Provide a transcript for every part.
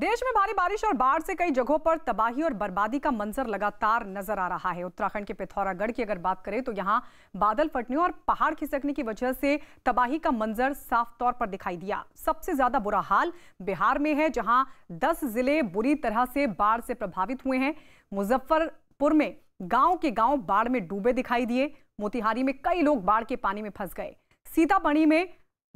देश में भारी बारिश और बाढ़ से कई जगहों पर तबाही और बर्बादी का मंजर लगातार नजर आ रहा है उत्तराखंड के पिथौरागढ़ की अगर बात करें तो यहाँ बादल फटने और पहाड़ खिसकने की वजह से तबाही का मंजर साफ तौर पर दिखाई दिया सबसे ज्यादा बुरा हाल बिहार में है जहां 10 जिले बुरी तरह से बाढ़ से प्रभावित हुए हैं मुजफ्फरपुर में गाँव के गाँव बाढ़ में डूबे दिखाई दिए मोतिहारी में कई लोग बाढ़ के पानी में फंस गए सीतामढ़ी में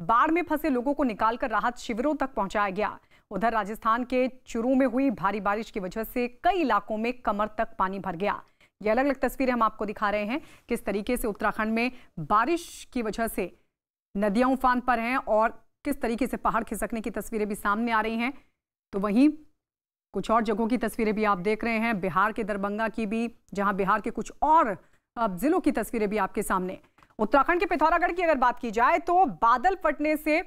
बाढ़ में फंसे लोगों को निकालकर राहत शिविरों तक पहुंचाया गया उधर राजस्थान के चुरू में हुई भारी बारिश की वजह से कई इलाकों में कमर तक पानी भर गया ये अलग अलग तस्वीरें हम आपको दिखा रहे हैं किस तरीके से उत्तराखंड में बारिश की वजह से नदियां उफान पर हैं और किस तरीके से पहाड़ खिसकने की तस्वीरें भी सामने आ रही हैं तो वहीं कुछ और जगहों की तस्वीरें भी आप देख रहे हैं बिहार के दरभंगा की भी जहां बिहार के कुछ और जिलों की तस्वीरें भी आपके सामने उत्तराखंड के पिथौरागढ़ की अगर बात की जाए तो बादल फटने से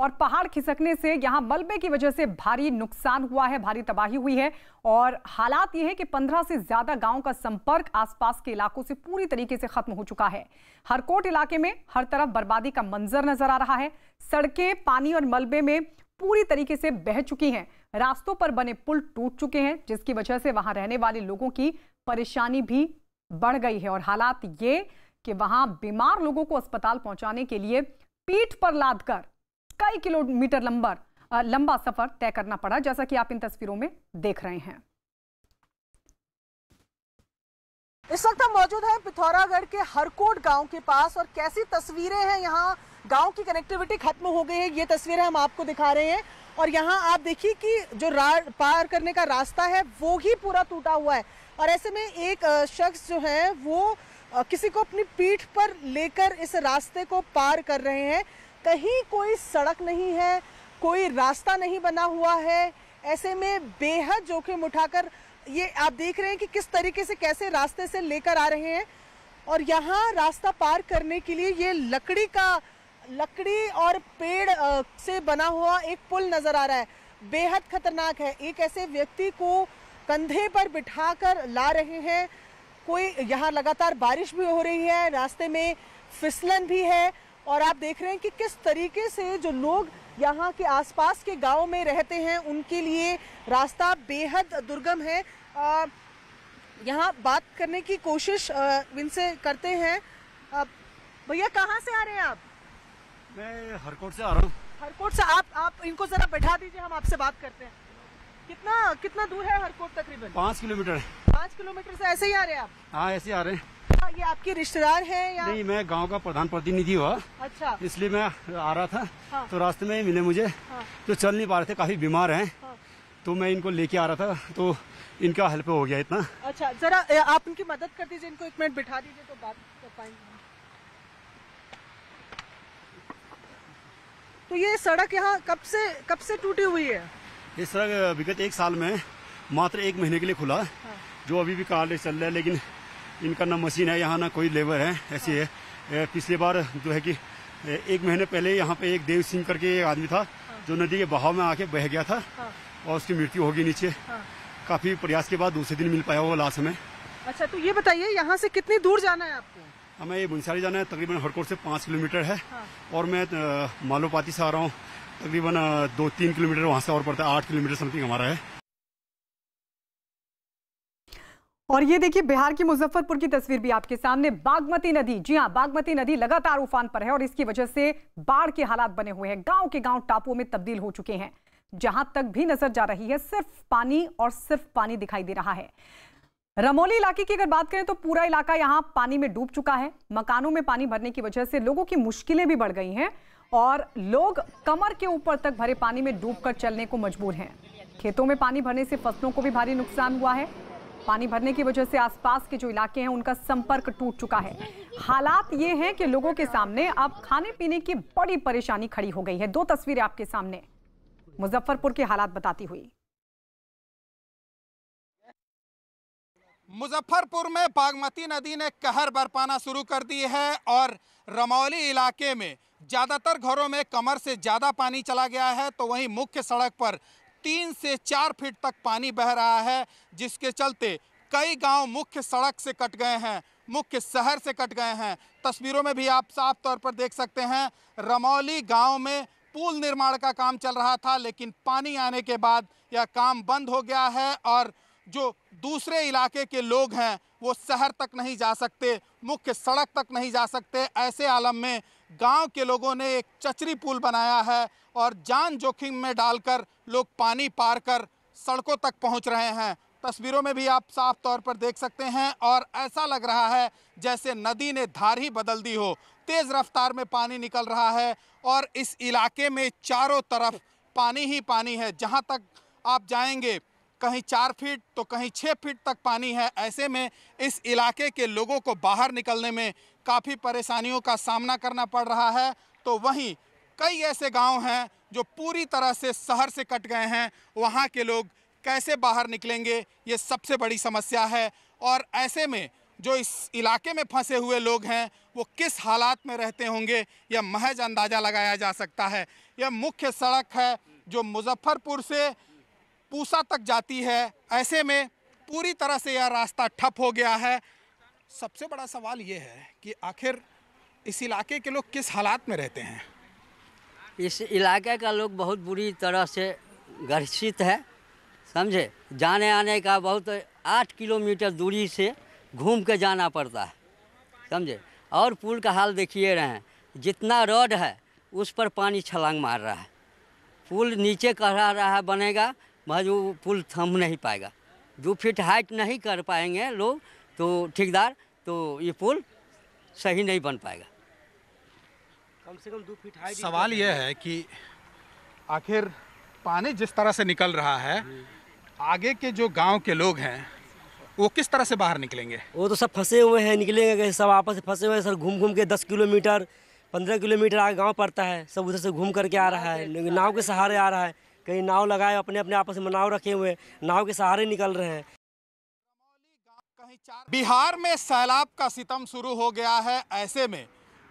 और पहाड़ खिसकने से यहां मलबे की वजह से भारी नुकसान हुआ है भारी तबाही हुई है और हालात ये है कि 15 से ज्यादा गांव का संपर्क आसपास के इलाकों से पूरी तरीके से खत्म हो चुका है हरकोट इलाके में हर तरफ बर्बादी का मंजर नजर आ रहा है सड़कें पानी और मलबे में पूरी तरीके से बह चुकी हैं रास्तों पर बने पुल टूट चुके हैं जिसकी वजह से वहां रहने वाले लोगों की परेशानी भी बढ़ गई है और हालात ये कि वहां बीमार लोगों को अस्पताल पहुंचाने के लिए पीठ पर लादकर कई किलोमीटर लंबा लंबा सफर तय करना पड़ा जैसा कि आप इन तस्वीरों में देख रहे हैं इस वक्त हम मौजूद हैं पिथौरागढ़ के हरकोट गांव के पास और कैसी तस्वीरें हैं यहाँ गांव की कनेक्टिविटी खत्म हो गई है ये तस्वीरें हम आपको दिखा रहे हैं और यहाँ आप देखिए कि जो पार करने का रास्ता है वो ही पूरा टूटा हुआ है और ऐसे में एक शख्स जो है वो किसी को अपनी पीठ पर लेकर इस रास्ते को पार कर रहे हैं कहीं कोई सड़क नहीं है कोई रास्ता नहीं बना हुआ है ऐसे में बेहद जोखिम उठाकर ये आप देख रहे हैं कि किस तरीके से कैसे रास्ते से लेकर आ रहे हैं और यहाँ रास्ता पार करने के लिए ये लकड़ी का लकड़ी और पेड़ से बना हुआ एक पुल नज़र आ रहा है बेहद खतरनाक है एक ऐसे व्यक्ति को कंधे पर बिठाकर ला रहे हैं कोई यहाँ लगातार बारिश भी हो रही है रास्ते में फिसलन भी है और आप देख रहे हैं कि किस तरीके से जो लोग यहाँ के आसपास के गांव में रहते हैं उनके लिए रास्ता बेहद दुर्गम है यहाँ बात करने की कोशिश इनसे करते हैं भैया कहाँ से आ रहे हैं आप मैं हरकोट से आ रहा हूँ हरकोट से आप आप इनको जरा बैठा दीजिए हम आपसे बात करते हैं कितना कितना दूर है हरकोट तकरीबन पाँच किलोमीटर पाँच किलोमीटर से ऐसे ही आ रहे हैं आप हाँ ऐसे ही आ रहे हैं ये आपके रिश्तेदार हैं या नहीं मैं गांव का प्रधान प्रतिनिधि हुआ अच्छा इसलिए मैं आ रहा था हाँ। तो रास्ते में ही मिले मुझे हाँ। तो चल नहीं पा रहे थे काफी बीमार हैं हाँ। तो मैं इनको लेके आ रहा था तो इनका हेल्प हो गया इतना अच्छा जरा आप इनकी मदद कर दीजिए इनको एक मिनट बिठा दीजिए तो बात कर पाएंगे तो ये सड़क यहाँ कब से कब से टूटी हुई है ये सड़क विगत एक साल में मात्र एक महीने के लिए खुला हाँ। जो अभी भी कार्य चल रहा है लेकिन इनका ना मशीन है यहाँ ना कोई लेबर है ऐसी है पिछले बार जो है कि एक महीने पहले यहाँ पे एक देव सिंह करके एक आदमी था जो नदी के बहाव में आके बह गया था हाँ। और उसकी मृत्यु होगी नीचे हाँ। काफी प्रयास के बाद दूसरे दिन मिल पाया वो लास्ट में अच्छा तो ये बताइए यहाँ से कितनी दूर जाना है आपको हमें ये बुनसारी जाना है तकरीबन हरकोट से पाँच किलोमीटर है हाँ। और मैं मालोपाती से आ रहा हूँ तकरीबन दो तीन किलोमीटर वहाँ से और पड़ता है आठ किलोमीटर समथिंग हमारा है और ये देखिए बिहार की मुजफ्फरपुर की तस्वीर भी आपके सामने बागमती नदी जी हाँ बागमती नदी लगातार उफान पर है और इसकी वजह से बाढ़ के हालात बने हुए हैं गांव के गांव टापुओं में तब्दील हो चुके हैं जहां तक भी नजर जा रही है सिर्फ पानी और सिर्फ पानी दिखाई दे रहा है रमोली इलाके की अगर बात करें तो पूरा इलाका यहाँ पानी में डूब चुका है मकानों में पानी भरने की वजह से लोगों की मुश्किलें भी बढ़ गई हैं और लोग कमर के ऊपर तक भरे पानी में डूबकर चलने को मजबूर हैं खेतों में पानी भरने से फसलों को भी भारी नुकसान हुआ है पानी भरने की वजह से आसपास के जो इलाके हैं उनका संपर्क टूट चुका है हालात ये हैं कि लोगों के सामने अब खाने पीने की बड़ी परेशानी खड़ी हो गई है दो तस्वीरें आपके सामने मुजफ्फरपुर के हालात बताती हुई मुजफ्फरपुर में बागमती नदी ने कहर बरपाना शुरू कर दी है और रमौली इलाके में ज़्यादातर घरों में कमर से ज़्यादा पानी चला गया है तो वहीं मुख्य सड़क पर तीन से चार फीट तक पानी बह रहा है जिसके चलते कई गांव मुख्य सड़क से कट गए हैं मुख्य शहर से कट गए हैं तस्वीरों में भी आप साफ तौर पर देख सकते हैं रमौली गांव में पुल निर्माण का काम चल रहा था लेकिन पानी आने के बाद यह काम बंद हो गया है और जो दूसरे इलाके के लोग हैं वो शहर तक नहीं जा सकते मुख्य सड़क तक नहीं जा सकते ऐसे आलम में गांव के लोगों ने एक चचरी पुल बनाया है और जान जोखिम में डालकर लोग पानी पार कर सड़कों तक पहुंच रहे हैं तस्वीरों में भी आप साफ तौर पर देख सकते हैं और ऐसा लग रहा है जैसे नदी ने धार ही बदल दी हो तेज़ रफ्तार में पानी निकल रहा है और इस इलाके में चारों तरफ पानी ही पानी है जहाँ तक आप जाएंगे कहीं चार फीट तो कहीं छः फीट तक पानी है ऐसे में इस इलाके के लोगों को बाहर निकलने में काफ़ी परेशानियों का सामना करना पड़ रहा है तो वहीं कई ऐसे गांव हैं जो पूरी तरह से शहर से कट गए हैं वहाँ के लोग कैसे बाहर निकलेंगे ये सबसे बड़ी समस्या है और ऐसे में जो इस इलाके में फंसे हुए लोग हैं वो किस हालात में रहते होंगे यह महज अंदाज़ा लगाया जा सकता है यह मुख्य सड़क है जो मुजफ्फरपुर से पूसा तक जाती है ऐसे में पूरी तरह से यह रास्ता ठप हो गया है सबसे बड़ा सवाल ये है कि आखिर इस इलाके के लोग किस हालात में रहते हैं इस इलाके का लोग बहुत बुरी तरह से ग्रसित है समझे जाने आने का बहुत आठ किलोमीटर दूरी से घूम के जाना पड़ता है समझे और पुल का हाल देखिए रहे हैं जितना रोड है उस पर पानी छलांग मार रहा है पुल नीचे कढ़ा रहा है बनेगा मगर वो पुल थम नहीं पाएगा दो फीट हाइट नहीं कर पाएंगे लोग तो ठेकेदार तो ये पुल सही नहीं बन पाएगा कम से कम दो फीट हाई सवाल यह है कि आखिर पानी जिस तरह से निकल रहा है आगे के जो गांव के लोग हैं वो किस तरह से बाहर निकलेंगे वो तो सब फंसे हुए हैं निकलेंगे कैसे सब आपस में फंसे हुए हैं सर घूम घूम के दस किलोमीटर पंद्रह किलोमीटर आगे गांव पड़ता है सब उधर से घूम करके आ रहा है नाव के सहारे आ रहा है कहीं नाव लगाए अपने अपने आपस में नाव रखे हुए नाव के सहारे निकल रहे हैं बिहार में सैलाब का सितम शुरू हो गया है ऐसे में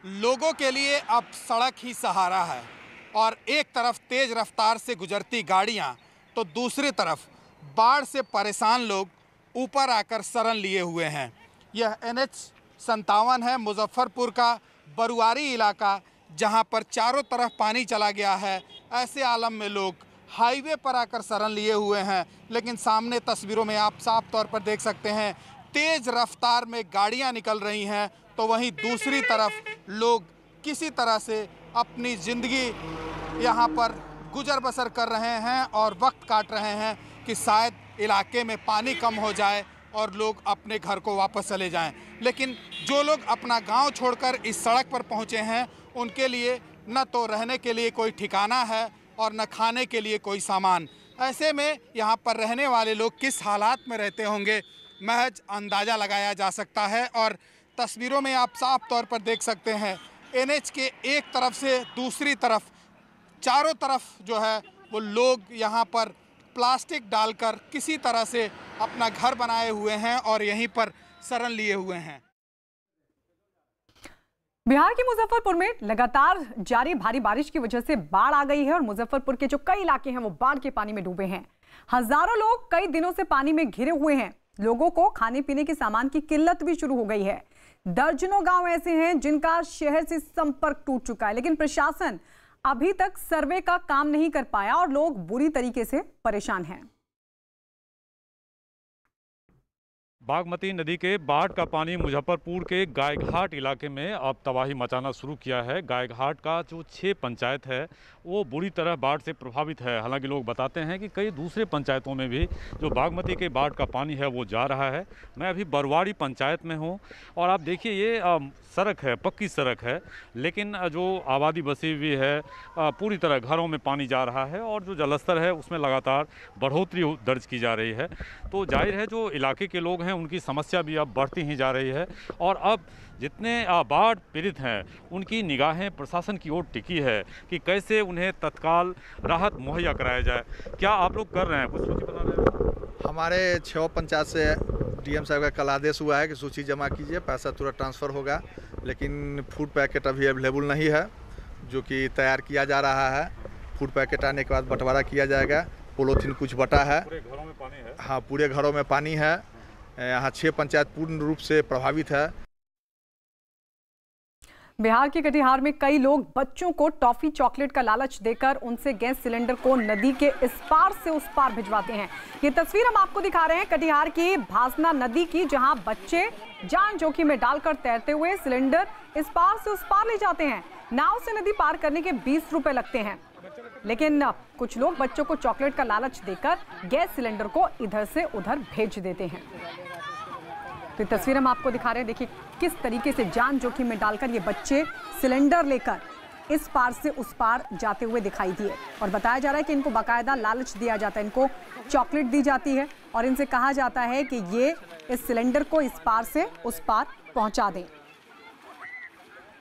लोगों के लिए अब सड़क ही सहारा है और एक तरफ तेज रफ्तार से गुजरती गाड़ियां तो दूसरी तरफ बाढ़ से परेशान लोग ऊपर आकर शरण लिए हुए हैं यह एन एच संतावन है मुजफ्फरपुर का बरुआरी इलाका जहां पर चारों तरफ पानी चला गया है ऐसे आलम में लोग हाईवे पर आकर शरण लिए हुए हैं लेकिन सामने तस्वीरों में आप साफ तौर पर देख सकते हैं तेज़ रफ्तार में गाड़ियां निकल रही हैं तो वहीं दूसरी तरफ लोग किसी तरह से अपनी ज़िंदगी यहाँ पर गुजर बसर कर रहे हैं और वक्त काट रहे हैं कि शायद इलाके में पानी कम हो जाए और लोग अपने घर को वापस चले जाएं। लेकिन जो लोग अपना गांव छोड़कर इस सड़क पर पहुंचे हैं उनके लिए न तो रहने के लिए कोई ठिकाना है और न खाने के लिए कोई सामान ऐसे में यहाँ पर रहने वाले लोग किस हालात में रहते होंगे महज अंदाज़ा लगाया जा सकता है और तस्वीरों में आप साफ तौर पर देख सकते हैं एनएच के एक तरफ से दूसरी तरफ चारों तरफ जो है वो लोग यहाँ पर प्लास्टिक डालकर किसी तरह से अपना घर बनाए हुए हैं और यहीं पर शरण लिए हुए हैं बिहार के मुजफ्फरपुर में लगातार जारी भारी बारिश की वजह से बाढ़ आ गई है और मुजफ्फरपुर के जो कई इलाके हैं वो बाढ़ के पानी में डूबे हैं हजारों लोग कई दिनों से पानी में घिरे हुए हैं लोगों को खाने पीने के सामान की किल्लत भी शुरू हो गई है दर्जनों गांव ऐसे हैं जिनका शहर से संपर्क टूट चुका है लेकिन प्रशासन अभी तक सर्वे का काम नहीं कर पाया और लोग बुरी तरीके से परेशान हैं बागमती नदी के बाढ़ का पानी मुजफ्फरपुर के गायघाट इलाके में अब तबाही मचाना शुरू किया है गायघाट का जो छः पंचायत है वो बुरी तरह बाढ़ से प्रभावित है हालांकि लोग बताते हैं कि कई दूसरे पंचायतों में भी जो बागमती के बाढ़ का पानी है वो जा रहा है मैं अभी बरवाड़ी पंचायत में हूँ और आप देखिए ये सड़क है पक्की सड़क है लेकिन जो आबादी बसी हुई है पूरी तरह घरों में पानी जा रहा है और जो जलस्तर है उसमें लगातार बढ़ोतरी दर्ज की जा रही है तो जाहिर है जो इलाके के लोग हैं उनकी समस्या भी अब बढ़ती ही जा रही है और अब जितने बाढ़ पीड़ित हैं उनकी निगाहें प्रशासन की ओर टिकी है कि कैसे उन्हें तत्काल राहत मुहैया कराया जाए क्या आप लोग कर रहे हैं कुछ सूची बता रहे हमारे छः पंचायत से डीएम साहब का कल आदेश हुआ है कि सूची जमा कीजिए पैसा तुरंत ट्रांसफ़र होगा लेकिन फूड पैकेट अभी अवेलेबल नहीं है जो कि तैयार किया जा रहा है फूड पैकेट आने के बाद बंटवारा किया जाएगा पोलोथीन कुछ बटा है पूरे घरों में पानी है हाँ पूरे घरों में पानी है यहाँ छः पंचायत पूर्ण रूप से प्रभावित है बिहार के कटिहार में कई लोग बच्चों को टॉफी चॉकलेट का लालच देकर उनसे गैस सिलेंडर को नदी के इस पार से उस पार भिजवाते हैं ये तस्वीर हम आपको दिखा रहे हैं कटिहार की भासना नदी की जहां बच्चे जान जोखिम में डालकर तैरते हुए सिलेंडर इस पार से उस पार ले जाते हैं नाव से नदी पार करने के बीस रुपए लगते हैं लेकिन कुछ लोग बच्चों को चॉकलेट का लालच देकर गैस सिलेंडर को इधर से उधर भेज देते हैं तो तस्वीर हम आपको दिखा रहे हैं देखिए किस तरीके से जान जोखिम में डालकर ये बच्चे सिलेंडर लेकर इस पार से उस पार जाते हुए दिखाई दिए और बताया जा रहा है कि इनको बाकायदा लालच दिया जाता है इनको चॉकलेट दी जाती है और इनसे कहा जाता है कि ये इस सिलेंडर को इस पार से उस पार पहुंचा दें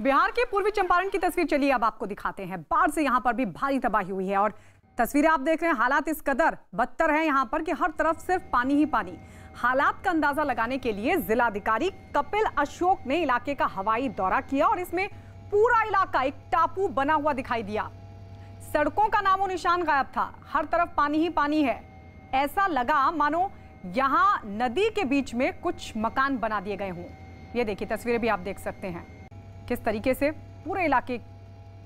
बिहार के पूर्वी चंपारण की तस्वीर चलिए अब आपको दिखाते हैं बाढ़ से यहाँ पर भी भारी तबाही हुई है और तस्वीरें आप देख रहे हैं हालात इस कदर बदतर है यहाँ पर कि हर तरफ सिर्फ पानी ही पानी हालात का अंदाजा लगाने के लिए जिलाधिकारी कपिल अशोक ने इलाके का हवाई दौरा किया और इसमें पूरा इलाका एक टापू बना हुआ दिखाई दिया सड़कों का नामो निशान गायब था हर तरफ पानी ही पानी है ऐसा लगा मानो यहाँ नदी के बीच में कुछ मकान बना दिए गए हों ये देखिए तस्वीरें भी आप देख सकते हैं किस तरीके से पूरे इलाके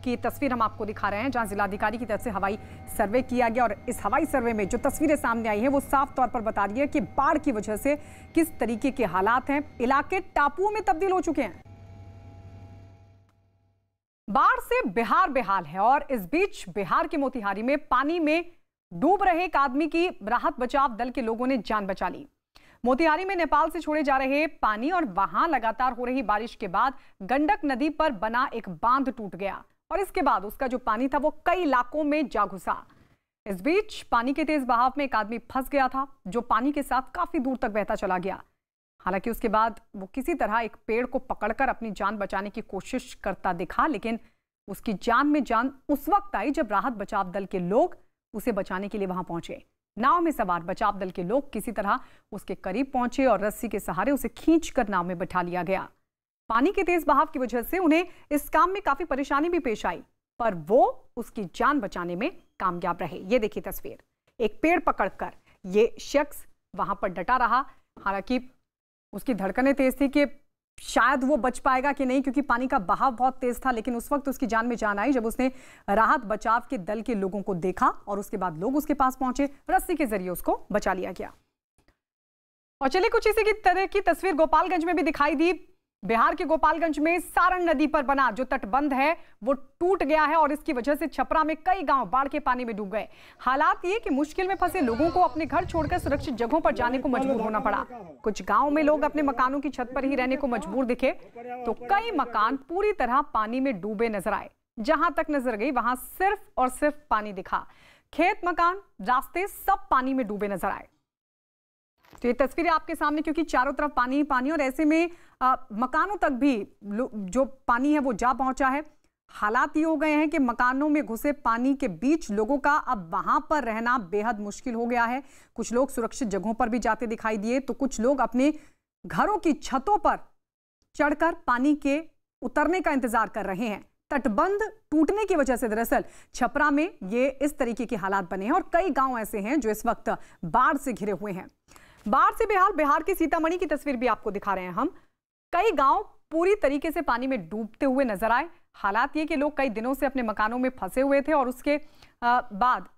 की तस्वीर हम आपको दिखा रहे हैं जहां जिलाधिकारी की तरफ से हवाई सर्वे किया गया और इस हवाई सर्वे में जो तस्वीरें सामने आई हैं वो साफ तौर पर बता दिया कि बाढ़ की वजह से किस तरीके के हालात हैं इलाके टापुओं में तब्दील हो चुके हैं बाढ़ से बिहार बेहाल है और इस बीच बिहार के मोतिहारी में पानी में डूब रहे एक आदमी की राहत बचाव दल के लोगों ने जान बचा ली मोतिहारी में नेपाल से छोड़े जा रहे पानी और वहां लगातार हो रही बारिश के बाद गंडक नदी पर बना एक बांध टूट गया और इसके बाद उसका जो पानी था वो कई इलाकों में जा घुसा इस बीच पानी के तेज बहाव में एक आदमी फंस गया था जो पानी के साथ काफी दूर तक बहता चला गया हालांकि उसके बाद वो किसी तरह एक पेड़ को पकड़कर अपनी जान बचाने की कोशिश करता दिखा लेकिन उसकी जान में जान उस वक्त आई जब राहत बचाव दल के लोग उसे बचाने के लिए वहां पहुंचे नाव में सवार बचाव दल के लोग किसी तरह उसके करीब पहुंचे और रस्सी के सहारे उसे खींच नाव में बैठा लिया गया पानी के तेज बहाव की वजह से उन्हें इस काम में काफी परेशानी भी पेश आई पर वो उसकी जान बचाने में कामयाब रहे ये देखिए तस्वीर एक पेड़ पकड़कर ये शख्स वहां पर डटा रहा हालांकि उसकी धड़कनें तेज थी कि शायद वो बच पाएगा कि नहीं क्योंकि पानी का बहाव बहुत तेज था लेकिन उस वक्त उसकी जान में जान आई जब उसने राहत बचाव के दल के लोगों को देखा और उसके बाद लोग उसके पास पहुंचे रस्सी के जरिए उसको बचा लिया गया और चलिए कुछ इसी की तरह की तस्वीर गोपालगंज में भी दिखाई दी बिहार के गोपालगंज में सारण नदी पर बना जो तटबंध है वो टूट गया है और इसकी वजह से छपरा में कई गांव बाढ़ के पानी में डूब गए हालात ये कि मुश्किल में फंसे लोगों को अपने घर छोड़कर सुरक्षित जगहों पर जाने को मजबूर होना पड़ा कुछ गांव में लोग अपने मकानों की छत पर ही रहने को मजबूर दिखे तो कई मकान पूरी तरह पानी में डूबे नजर आए जहां तक नजर गई वहां सिर्फ और सिर्फ पानी दिखा खेत मकान रास्ते सब पानी में डूबे नजर आए तो ये तस्वीरें आपके सामने क्योंकि चारों तरफ पानी ही पानी और ऐसे में आ, मकानों तक भी जो पानी है वो जा पहुंचा है हालात ये हो गए हैं कि मकानों में घुसे पानी के बीच लोगों का अब वहां पर रहना बेहद मुश्किल हो गया है कुछ लोग सुरक्षित जगहों पर भी जाते दिखाई दिए तो कुछ लोग अपने घरों की छतों पर चढ़कर पानी के उतरने का इंतजार कर रहे हैं तटबंध टूटने की वजह से दरअसल छपरा में ये इस तरीके के हालात बने हैं और कई गांव ऐसे हैं जो इस वक्त बाढ़ से घिरे हुए हैं बाढ़ से बेहाल बिहार के सीतामढ़ी की तस्वीर भी आपको दिखा रहे हैं हम कई गांव पूरी तरीके से पानी में डूबते हुए नजर आए हालात ये कि लोग कई दिनों से अपने मकानों में फंसे हुए थे और उसके बाद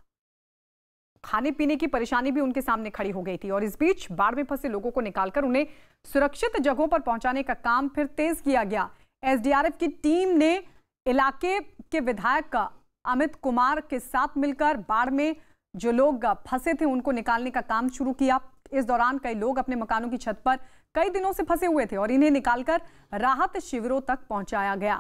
खाने पीने की परेशानी भी उनके सामने खड़ी हो गई थी और इस बीच बाढ़ में फंसे लोगों को निकालकर उन्हें सुरक्षित जगहों पर पहुंचाने का काम फिर तेज किया गया एसडीआरएफ की टीम ने इलाके के विधायक का अमित कुमार के साथ मिलकर बाढ़ में जो लोग फंसे थे उनको निकालने का काम शुरू किया इस दौरान कई लोग अपने मकानों की छत पर कई दिनों से फंसे हुए थे और इन्हें निकालकर राहत शिविरों तक पहुंचाया गया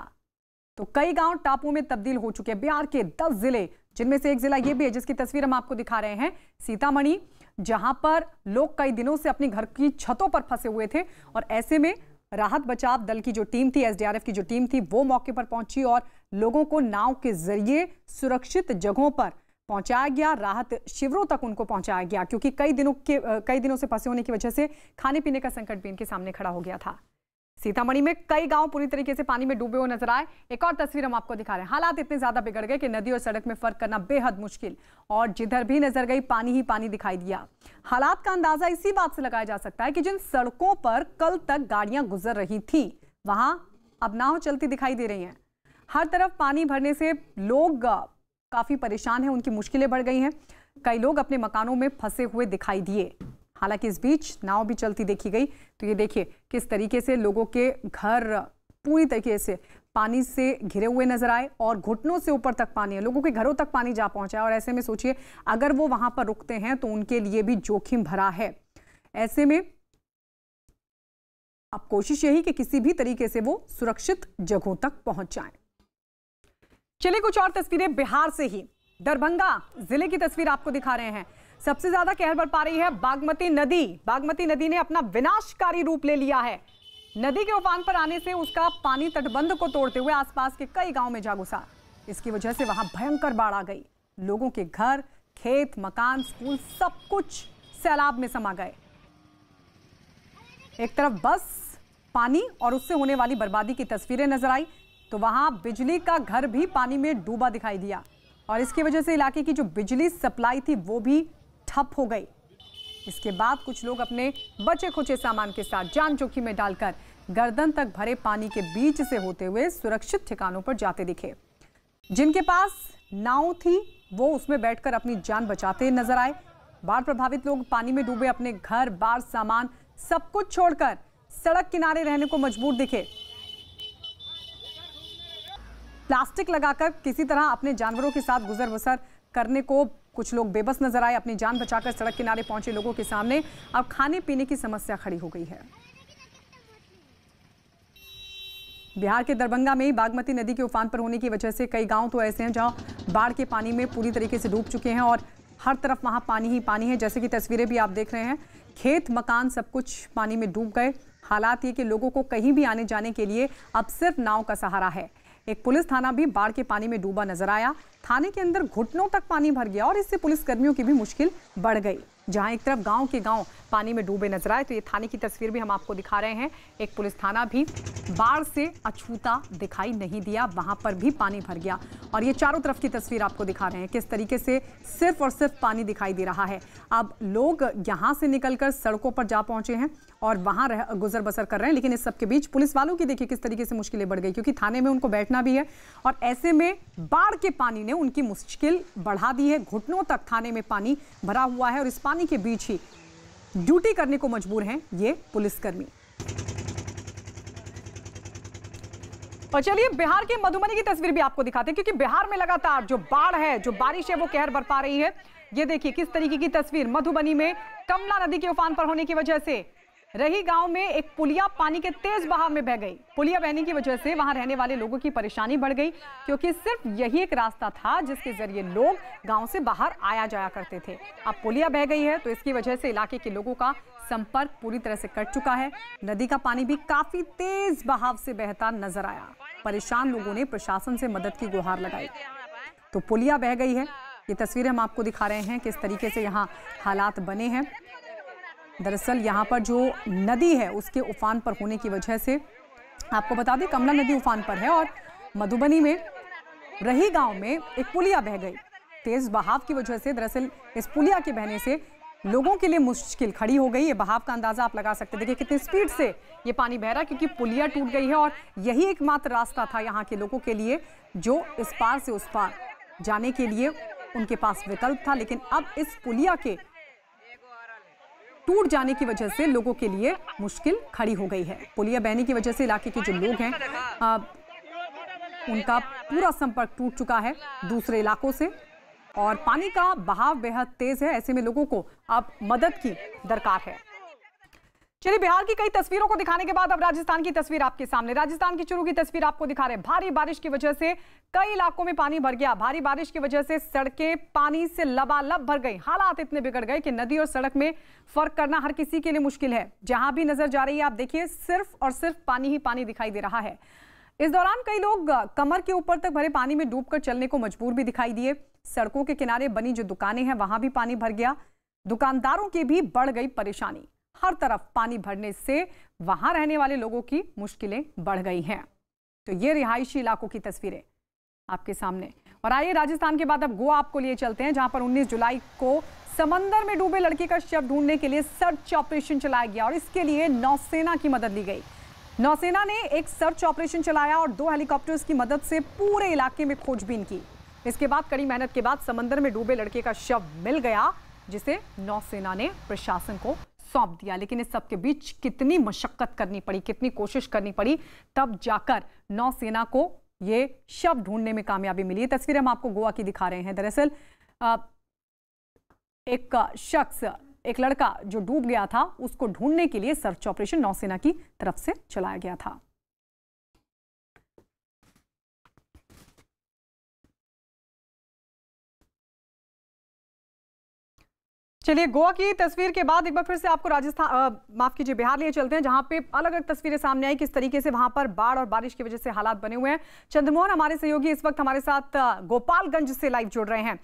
तो कई गांव टापू में तब्दील हो चुके बिहार के दस जिले जिनमें से एक जिला यह भी है जिसकी तस्वीर हम आपको दिखा रहे हैं सीतामढ़ी जहां पर लोग कई दिनों से अपने घर की छतों पर फंसे हुए थे और ऐसे में राहत बचाव दल की जो टीम थी एसडीआरएफ की जो टीम थी वो मौके पर पहुंची और लोगों को नाव के जरिए सुरक्षित जगहों पर पहुंचाया गया राहत शिविरों तक उनको पहुंचाया गया क्योंकि कई दिनों के कई दिनों से फंसे होने की वजह से खाने पीने का संकट भी इनके सामने खड़ा हो गया था सीतामढ़ी में कई गांव पूरी तरीके से पानी में डूबे हुए नजर आए एक और तस्वीर हम आपको दिखा रहे हैं हालात इतने ज्यादा बिगड़ गए कि नदी और सड़क में फर्क करना बेहद मुश्किल और जिधर भी नजर गई पानी ही पानी दिखाई दिया हालात का अंदाजा इसी बात से लगाया जा सकता है कि जिन सड़कों पर कल तक गाड़ियां गुजर रही थी वहां अब नाव चलती दिखाई दे रही है हर तरफ पानी भरने से लोग काफ़ी परेशान हैं उनकी मुश्किलें बढ़ गई हैं कई लोग अपने मकानों में फंसे हुए दिखाई दिए हालांकि इस बीच नाव भी चलती देखी गई तो ये देखिए किस तरीके से लोगों के घर पूरी तरीके से पानी से घिरे हुए नजर आए और घुटनों से ऊपर तक पानी है लोगों के घरों तक पानी जा पहुंचा है और ऐसे में सोचिए अगर वो वहां पर रुकते हैं तो उनके लिए भी जोखिम भरा है ऐसे में अब कोशिश यही कि किसी भी तरीके से वो सुरक्षित जगहों तक पहुंच जाएं। चलिए कुछ और तस्वीरें बिहार से ही दरभंगा जिले की तस्वीर आपको दिखा रहे हैं सबसे ज्यादा कहर पा रही है बागमती नदी बागमती नदी ने अपना विनाशकारी रूप ले लिया है नदी के उफान पर आने से उसका पानी तटबंध को तोड़ते हुए आसपास के कई गांव में जा घुसा इसकी वजह से वहां भयंकर बाढ़ आ गई लोगों के घर खेत मकान स्कूल सब कुछ सैलाब में समा गए एक तरफ बस पानी और उससे होने वाली बर्बादी की तस्वीरें नजर आई तो वहां बिजली का घर भी पानी में डूबा दिखाई दिया और इसकी वजह से इलाके की जो बिजली सप्लाई थी वो भी ठप हो गई इसके बाद कुछ लोग अपने बचे खुचे सामान के साथ जान जोखिम में डालकर गर्दन तक भरे पानी के बीच से होते हुए सुरक्षित ठिकानों पर जाते दिखे जिनके पास नाव थी वो उसमें बैठकर अपनी जान बचाते नजर आए बाढ़ प्रभावित लोग पानी में डूबे अपने घर बार सामान सब कुछ छोड़कर सड़क किनारे रहने को मजबूर दिखे प्लास्टिक लगाकर किसी तरह अपने जानवरों के साथ गुजर बसर करने को कुछ लोग बेबस नजर आए अपनी जान बचाकर सड़क किनारे पहुंचे लोगों के सामने अब खाने पीने की समस्या खड़ी हो गई है बिहार के दरभंगा में ही बागमती नदी के उफान पर होने की वजह से कई गांव तो ऐसे हैं जहां बाढ़ के पानी में पूरी तरीके से डूब चुके हैं और हर तरफ वहां पानी ही पानी है जैसे कि तस्वीरें भी आप देख रहे हैं खेत मकान सब कुछ पानी में डूब गए हालात ये कि लोगों को कहीं भी आने जाने के लिए अब सिर्फ नाव का सहारा है एक पुलिस थाना भी बाढ़ के पानी में डूबा नजर आया थाने के अंदर घुटनों तक पानी भर गया और इससे पुलिसकर्मियों की भी मुश्किल बढ़ गई जहां एक तरफ गांव के गांव पानी में डूबे नजर आए तो ये थाने की तस्वीर भी हम आपको दिखा रहे हैं एक पुलिस थाना भी बाढ़ से अछूता दिखाई नहीं दिया वहां पर भी पानी भर गया और ये चारों तरफ की तस्वीर आपको दिखा रहे हैं किस तरीके से सिर्फ और सिर्फ पानी दिखाई दे रहा है अब लोग यहाँ से निकलकर सड़कों पर जा पहुंचे हैं और वहां गुजर बसर कर रहे हैं लेकिन इस सबके बीच पुलिस वालों की देखिए किस तरीके से मुश्किलें बढ़ गई क्योंकि थाने में उनको बैठना भी है और ऐसे में बाढ़ के पानी ने उनकी मुश्किल बढ़ा दी है घुटनों तक थाने में पानी भरा हुआ है और इस पानी के बीच ही ड्यूटी करने को मजबूर हैं ये पुलिसकर्मी और चलिए बिहार के मधुबनी की तस्वीर भी आपको दिखाते हैं क्योंकि बिहार में लगातार जो बाढ़ है जो बारिश है वो कहर बरपा रही है ये देखिए किस तरीके की तस्वीर मधुबनी में कमला नदी के उफान पर होने की वजह से रही गांव में एक पुलिया पानी के तेज बहाव में बह गई पुलिया बहने की वजह से वहां रहने वाले लोगों की परेशानी बढ़ गई क्योंकि सिर्फ यही एक रास्ता था जिसके जरिए लोग गांव से बाहर आया जाया करते थे अब पुलिया बह गई है तो इसकी वजह से इलाके के लोगों का संपर्क पूरी तरह से कट चुका है नदी का पानी भी काफी तेज बहाव से बहता नजर आया परेशान लोगों ने प्रशासन से मदद की गुहार लगाई तो पुलिया बह गई है ये तस्वीरें हम आपको दिखा रहे हैं किस तरीके से यहाँ हालात बने हैं दरअसल यहाँ पर जो नदी है उसके उफान पर होने की वजह से आपको बता दें कमला नदी उफान पर है और मधुबनी में रही गांव में एक पुलिया बह गई तेज बहाव की वजह से दरअसल इस पुलिया के बहने से लोगों के लिए मुश्किल खड़ी हो गई है बहाव का अंदाज़ा आप लगा सकते हैं देखिए कितनी स्पीड से ये पानी बह रहा है क्योंकि पुलिया टूट गई है और यही एकमात्र रास्ता था यहाँ के लोगों के लिए जो इस पार से उस पार जाने के लिए उनके पास विकल्प था लेकिन अब इस पुलिया के टूट जाने की वजह से लोगों के लिए मुश्किल खड़ी हो गई है पुलिया बहने की वजह से इलाके के जो लोग हैं उनका पूरा संपर्क टूट चुका है दूसरे इलाकों से और पानी का बहाव बेहद तेज है ऐसे में लोगों को अब मदद की दरकार है चलिए बिहार की कई तस्वीरों को दिखाने के बाद अब राजस्थान की तस्वीर आपके सामने राजस्थान की चुरू की तस्वीर आपको दिखा रहे हैं भारी बारिश की वजह से कई इलाकों में पानी भर गया भारी बारिश की वजह से सड़कें पानी से लबालब भर गई हालात इतने बिगड़ गए कि नदी और सड़क में फर्क करना हर किसी के लिए मुश्किल है जहां भी नजर जा रही है आप देखिए सिर्फ और सिर्फ पानी ही पानी दिखाई दे रहा है इस दौरान कई लोग कमर के ऊपर तक भरे पानी में डूबकर चलने को मजबूर भी दिखाई दिए सड़कों के किनारे बनी जो दुकानें हैं वहां भी पानी भर गया दुकानदारों की भी बढ़ गई परेशानी हर तरफ पानी भरने से वहां रहने वाले लोगों की मुश्किलें बढ़ गई हैं तो ये रिहायशी इलाकों की तस्वीरें आपके सामने और आइए राजस्थान के बाद अब गोवा आपको लिए चलते हैं जहां पर 19 जुलाई को समंदर में डूबे लड़के का शव ढूंढने के लिए सर्च ऑपरेशन चलाया गया और इसके लिए नौसेना की मदद ली गई नौसेना ने एक सर्च ऑपरेशन चलाया और दो हेलीकॉप्टर्स की मदद से पूरे इलाके में खोजबीन की इसके बाद कड़ी मेहनत के बाद समंदर में डूबे लड़के का शव मिल गया जिसे नौसेना ने प्रशासन को सौंप दिया लेकिन इस सब के बीच कितनी मशक्क़त करनी पड़ी कितनी कोशिश करनी पड़ी तब जाकर नौसेना को ये शव ढूंढने में कामयाबी मिली तस्वीर हम आपको गोवा की दिखा रहे हैं दरअसल एक शख्स एक लड़का जो डूब गया था उसको ढूंढने के लिए सर्च ऑपरेशन नौसेना की तरफ से चलाया गया था चलिए गोवा की तस्वीर के बाद एक बार फिर से आपको राजस्थान माफ कीजिए बिहार लिए चलते हैं जहां पे अलग अलग तस्वीरें सामने आई किस तरीके से वहां पर बाढ़ और बारिश की वजह से हालात बने हुए हैं चंद्रमोहन हमारे सहयोगी इस वक्त हमारे साथ गोपालगंज से लाइव जुड़ रहे हैं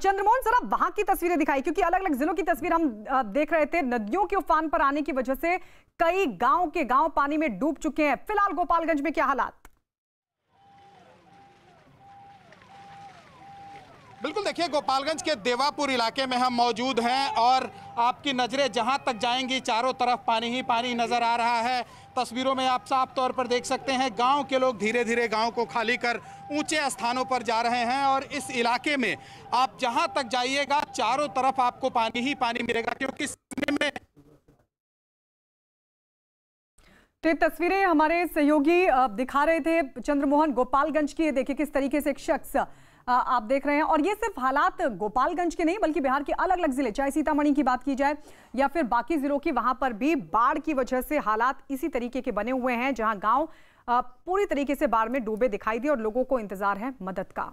चंद्रमोहन जरा वहां की तस्वीरें दिखाई क्योंकि अलग अलग जिलों की तस्वीर हम देख रहे थे नदियों के उफान पर आने की वजह से कई गाँव के गाँव पानी में डूब चुके हैं फिलहाल गोपालगंज में क्या हालात बिल्कुल देखिए गोपालगंज के देवापुर इलाके में हम मौजूद हैं और आपकी नज़रें जहां तक जाएंगी चारों तरफ पानी ही पानी नज़र आ रहा है तस्वीरों में आप साफ तौर पर देख सकते हैं गांव के लोग धीरे धीरे गांव को खाली कर ऊंचे स्थानों पर जा रहे हैं और इस इलाके में आप जहां तक जाइएगा चारों तरफ आपको पानी ही पानी मिलेगा क्योंकि तो तस्वीरें हमारे सहयोगी दिखा रहे थे चंद्रमोहन गोपालगंज की देखिए किस तरीके से एक शख्स आप देख रहे हैं और ये सिर्फ हालात गोपालगंज के नहीं बल्कि बिहार के अलग अलग जिले चाहे सीतामढ़ी की बात की जाए या फिर बाकी जिलों की वहां पर भी बाढ़ की वजह से हालात इसी तरीके के बने हुए हैं जहां गांव पूरी तरीके से बाढ़ में डूबे दिखाई दिए और लोगों को इंतजार है मदद का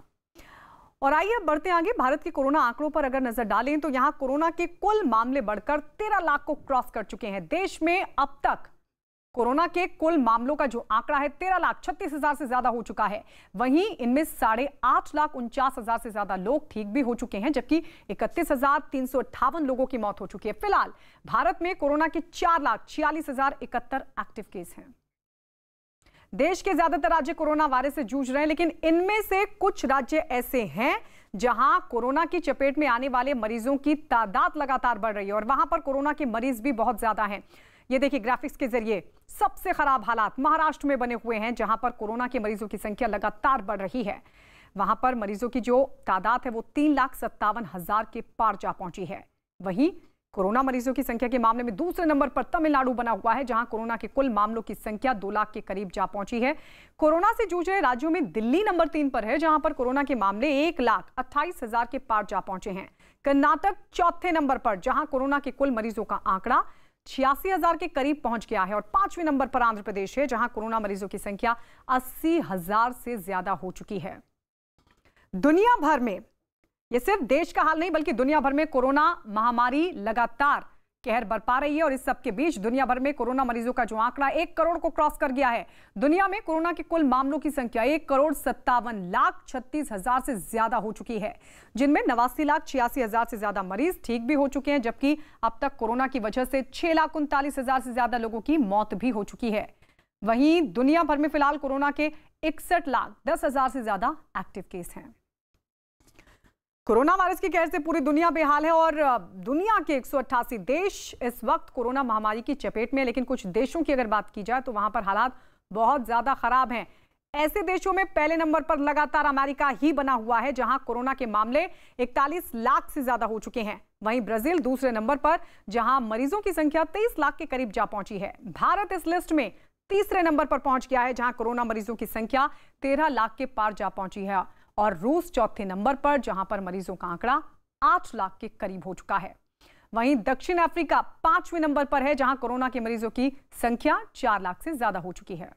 और आइए अब बढ़ते आगे भारत के कोरोना आंकड़ों पर अगर नजर डालें तो यहां कोरोना के कुल मामले बढ़कर तेरह लाख को क्रॉस कर चुके हैं देश में अब तक कोरोना के कुल मामलों का जो आंकड़ा है तेरह लाख छत्तीस हजार से ज्यादा हो चुका है वहीं इनमें साढ़े आठ लाख उनचास हजार से ज्यादा लोग ठीक भी हो चुके हैं जबकि इकतीस हजार तीन सौ अट्ठावन लोगों की मौत हो चुकी है फिलहाल भारत में कोरोना के चार लाख छियालीस हजार इकहत्तर एक्टिव केस हैं देश के ज्यादातर राज्य कोरोना वायरस से जूझ रहे हैं लेकिन इनमें से कुछ राज्य ऐसे हैं जहां कोरोना की चपेट में आने वाले मरीजों की तादाद लगातार बढ़ रही है और वहां पर कोरोना के मरीज भी बहुत ज्यादा हैं ये देखिए ग्राफिक्स के जरिए सबसे खराब हालात महाराष्ट्र में बने हुए हैं जहां पर कोरोना के मरीजों की संख्या लगातार बढ़ रही है वहां पर मरीजों की जो तादाद है वो तीन लाख सत्तावन हजार के पार जा पहुंची है वहीं कोरोना मरीजों की संख्या के मामले में दूसरे नंबर पर तमिलनाडु बना हुआ है जहां कोरोना के कुल मामलों की संख्या दो लाख के करीब जा पहुंची है कोरोना से जूझ रहे राज्यों में दिल्ली नंबर तीन पर है जहां पर कोरोना के मामले एक लाख अट्ठाईस हजार के पार जा पहुंचे हैं कर्नाटक चौथे नंबर पर जहां कोरोना के कुल मरीजों का आंकड़ा छियासी हजार के करीब पहुंच गया है और पांचवें नंबर पर आंध्र प्रदेश है जहां कोरोना मरीजों की संख्या अस्सी हजार से ज्यादा हो चुकी है दुनिया भर में यह सिर्फ देश का हाल नहीं बल्कि दुनिया भर में कोरोना महामारी लगातार कहर बरपा रही है और इस सबके बीच दुनिया भर में कोरोना मरीजों का जो आंकड़ा एक करोड़ को क्रॉस कर गया है दुनिया में कोरोना के कुल मामलों की संख्या एक करोड़ सत्तावन लाख छत्तीस हजार से ज्यादा हो चुकी है जिनमें नवासी लाख छियासी हजार से ज्यादा मरीज ठीक भी हो चुके हैं जबकि अब तक कोरोना की वजह से छह लाख उनतालीस हजार से ज्यादा लोगों की मौत भी हो चुकी है वहीं दुनिया भर में फिलहाल कोरोना के इकसठ लाख दस हजार से ज्यादा एक्टिव केस हैं कोरोना वायरस की कहर से पूरी दुनिया बेहाल है और दुनिया के एक देश इस वक्त कोरोना महामारी की चपेट में लेकिन कुछ देशों की अगर बात की जाए तो वहां पर हालात बहुत ज़्यादा खराब हैं ऐसे देशों में पहले नंबर पर लगातार अमेरिका ही बना हुआ है जहां कोरोना के मामले 41 लाख से ज़्यादा हो चुके हैं वहीं ब्राज़ील दूसरे नंबर पर जहां मरीजों की संख्या 23 लाख के करीब जा पहुंची है भारत इस लिस्ट में तीसरे नंबर पर पहुंच गया है जहां कोरोना मरीजों की संख्या 13 लाख के पार जा पहुंची है और रूस चौथे नंबर पर जहां पर मरीजों का आंकड़ा आठ लाख के करीब हो चुका है वहीं दक्षिण अफ्रीका पांचवें नंबर पर है जहां कोरोना के मरीजों की संख्या चार लाख से ज्यादा हो चुकी है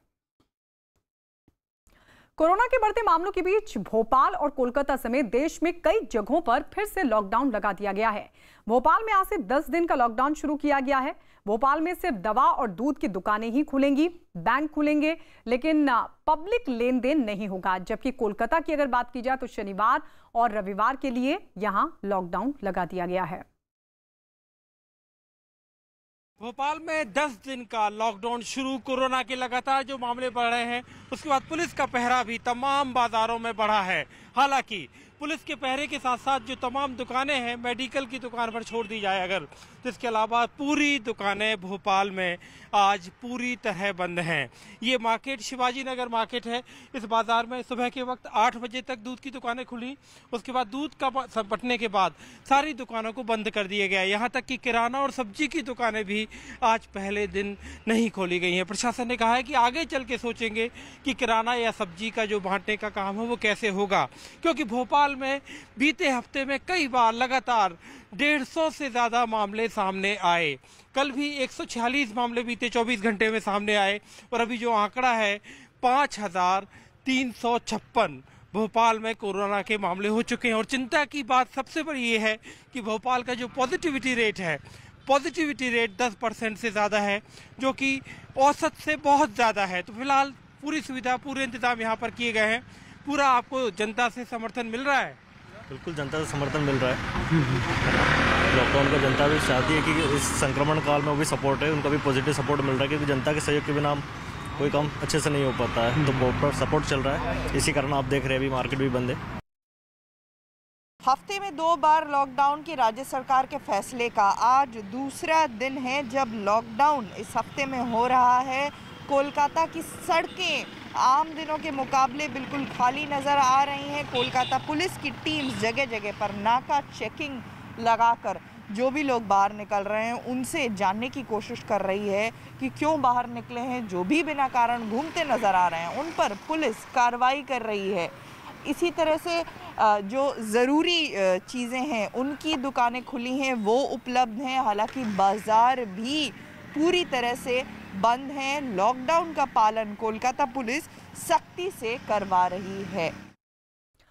कोरोना के बढ़ते मामलों के बीच भोपाल और कोलकाता समेत देश में कई जगहों पर फिर से लॉकडाउन लगा दिया गया है भोपाल में आज से 10 दिन का लॉकडाउन शुरू किया गया है भोपाल में सिर्फ दवा और दूध की दुकानें ही खुलेंगी बैंक खुलेंगे लेकिन पब्लिक लेन देन नहीं होगा जबकि कोलकाता की अगर बात की जाए तो शनिवार और रविवार के लिए यहाँ लॉकडाउन लगा दिया गया है भोपाल में 10 दिन का लॉकडाउन शुरू कोरोना के लगातार जो मामले बढ़ रहे हैं उसके बाद पुलिस का पहरा भी तमाम बाजारों में बढ़ा है हालांकि पुलिस के पहरे के साथ साथ जो तमाम दुकानें हैं मेडिकल की दुकान पर छोड़ दी जाए अगर तो इसके अलावा पूरी दुकानें भोपाल में आज पूरी तरह बंद हैं ये मार्केट शिवाजी नगर मार्केट है इस बाज़ार में सुबह के वक्त आठ बजे तक दूध की दुकानें खुली उसके बाद दूध का बटने के बाद सारी दुकानों को बंद कर दिया गया यहाँ तक कि किराना और सब्जी की दुकानें भी आज पहले दिन नहीं खोली गई हैं प्रशासन ने कहा है कि आगे चल के सोचेंगे कि किराना या सब्जी का जो बांटने का काम है वो कैसे होगा क्योंकि भोपाल में बीते हफ्ते में कई बार लगातार डेढ़ सौ से ज़्यादा मामले सामने आए कल भी 146 मामले बीते 24 घंटे में सामने आए और अभी जो आंकड़ा है पाँच हजार तीन सौ छप्पन भोपाल में कोरोना के मामले हो चुके हैं और चिंता की बात सबसे बड़ी ये है कि भोपाल का जो पॉजिटिविटी रेट है पॉजिटिविटी रेट 10 परसेंट से ज़्यादा है जो कि औसत से बहुत ज़्यादा है तो फिलहाल पूरी सुविधा पूरे इंतजाम यहाँ पर किए गए हैं पूरा आपको जनता से समर्थन मिल रहा है बिल्कुल जनता से समर्थन मिल रहा है हम्म, हम्म। लॉकडाउन का जनता भी चाहती है कि इस संक्रमण काल में वो भी सपोर्ट है उनका भी पॉजिटिव सपोर्ट मिल रहा है क्योंकि जनता के सहयोग के बिना कोई काम अच्छे से नहीं हो पाता है तो प्रॉपर सपोर्ट चल रहा है इसी कारण आप देख रहे हैं अभी मार्केट भी बंद है हफ्ते में दो बार लॉकडाउन की राज्य सरकार के फैसले का आज दूसरा दिन है जब लॉकडाउन इस हफ्ते में हो रहा है कोलकाता की सड़कें आम दिनों के मुकाबले बिल्कुल खाली नज़र आ रही हैं कोलकाता पुलिस की टीम्स जगह जगह पर नाका चेकिंग लगाकर जो भी लोग बाहर निकल रहे हैं उनसे जानने की कोशिश कर रही है कि क्यों बाहर निकले हैं जो भी बिना कारण घूमते नज़र आ रहे हैं उन पर पुलिस कार्रवाई कर रही है इसी तरह से जो ज़रूरी चीज़ें हैं उनकी दुकानें खुली हैं वो उपलब्ध हैं हालांकि बाज़ार भी पूरी तरह से बंद हैं लॉकडाउन का पालन कोलकाता पुलिस सख्ती से करवा रही है